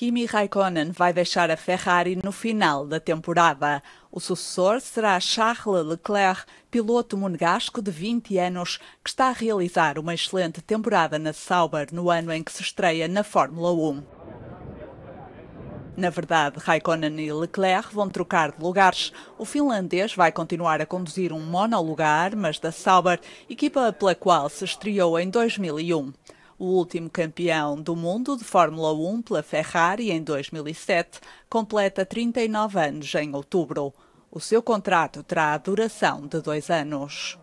Kimi Raikkonen vai deixar a Ferrari no final da temporada. O sucessor será Charles Leclerc, piloto monegasco de 20 anos, que está a realizar uma excelente temporada na Sauber no ano em que se estreia na Fórmula 1. Na verdade, Raikkonen e Leclerc vão trocar de lugares. O finlandês vai continuar a conduzir um monolugar, mas da Sauber, equipa pela qual se estreou em 2001 o último campeão do mundo de Fórmula 1 pela Ferrari em 2007, completa 39 anos em outubro. O seu contrato terá a duração de dois anos.